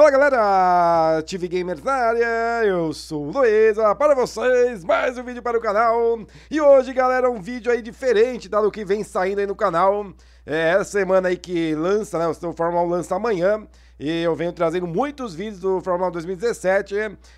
Fala galera, TV Gamers na área, eu sou o Lueza, para vocês, mais um vídeo para o canal. E hoje galera, um vídeo aí diferente tá, do que vem saindo aí no canal. É essa semana aí que lança, né, o Fórmula 1 lança amanhã. E eu venho trazendo muitos vídeos do Fórmula 1 2017,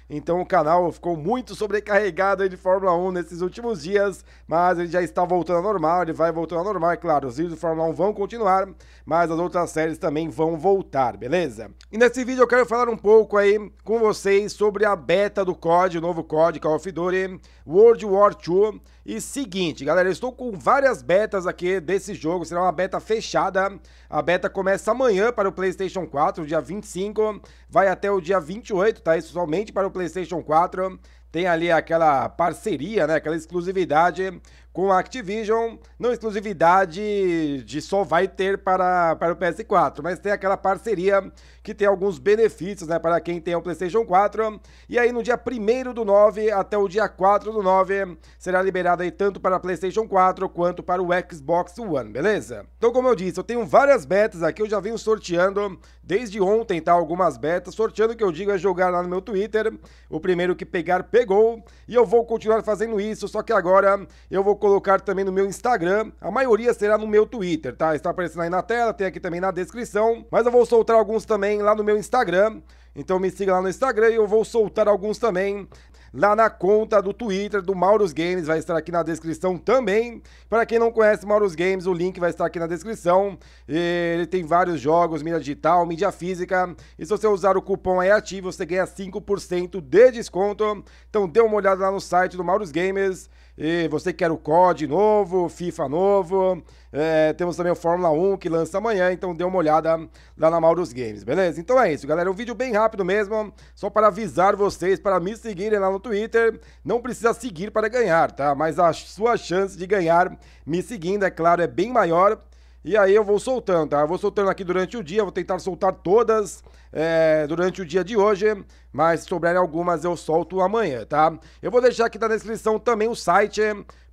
então o canal ficou muito sobrecarregado aí de Fórmula 1 nesses últimos dias, mas ele já está voltando ao normal, ele vai voltando ao normal, é claro, os vídeos do Fórmula 1 vão continuar, mas as outras séries também vão voltar, beleza? E nesse vídeo eu quero falar um pouco aí com vocês sobre a beta do COD, o novo COD Call of Duty World War II. E seguinte, galera, eu estou com várias betas aqui desse jogo, será uma beta fechada. A beta começa amanhã para o PlayStation 4, dia 25, vai até o dia 28, tá? Isso somente para o PlayStation 4 tem ali aquela parceria, né, aquela exclusividade com a Activision, não exclusividade de só vai ter para, para o PS4, mas tem aquela parceria que tem alguns benefícios né, para quem tem o PlayStation 4. E aí no dia 1 do 9 até o dia 4 do 9 será liberado aí tanto para PlayStation 4 quanto para o Xbox One, beleza? Então, como eu disse, eu tenho várias betas aqui, eu já venho sorteando desde ontem, tá? Algumas betas. Sorteando que eu digo é jogar lá no meu Twitter. O primeiro que pegar, pegou. E eu vou continuar fazendo isso, só que agora eu vou colocar também no meu Instagram, a maioria será no meu Twitter, tá? Está aparecendo aí na tela, tem aqui também na descrição, mas eu vou soltar alguns também lá no meu Instagram. Então me siga lá no Instagram e eu vou soltar alguns também lá na conta do Twitter do Mauros Games, vai estar aqui na descrição também. Para quem não conhece Mauros Games, o link vai estar aqui na descrição. Ele tem vários jogos, mídia digital, mídia física. E se você usar o cupom aí ativo, você ganha 5% de desconto. Então dê uma olhada lá no site do Mauros Games e você quer o COD novo, FIFA novo. É, temos também o Fórmula 1 que lança amanhã, então dê uma olhada lá na Mauro's Games, beleza? Então é isso, galera. Um vídeo bem rápido mesmo, só para avisar vocês para me seguirem lá no Twitter. Não precisa seguir para ganhar, tá? Mas a sua chance de ganhar me seguindo, é claro, é bem maior e aí eu vou soltando, tá? Eu vou soltando aqui durante o dia, vou tentar soltar todas é, durante o dia de hoje, mas se sobrarem algumas eu solto amanhã, tá? Eu vou deixar aqui na descrição também o site,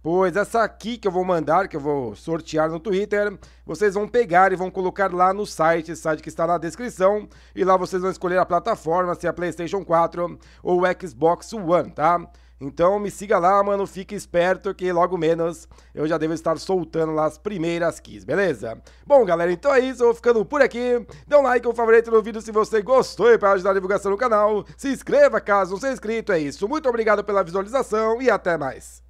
pois essa aqui que eu vou mandar, que eu vou sortear no Twitter, vocês vão pegar e vão colocar lá no site, site que está na descrição, e lá vocês vão escolher a plataforma, se é a PlayStation 4 ou o Xbox One, tá? Então me siga lá, mano, fique esperto que logo menos eu já devo estar soltando lá as primeiras keys, beleza? Bom, galera, então é isso, eu vou ficando por aqui. Dê um like, um favorito no vídeo se você gostou e para ajudar a divulgação do canal. Se inscreva caso não seja inscrito, é isso. Muito obrigado pela visualização e até mais.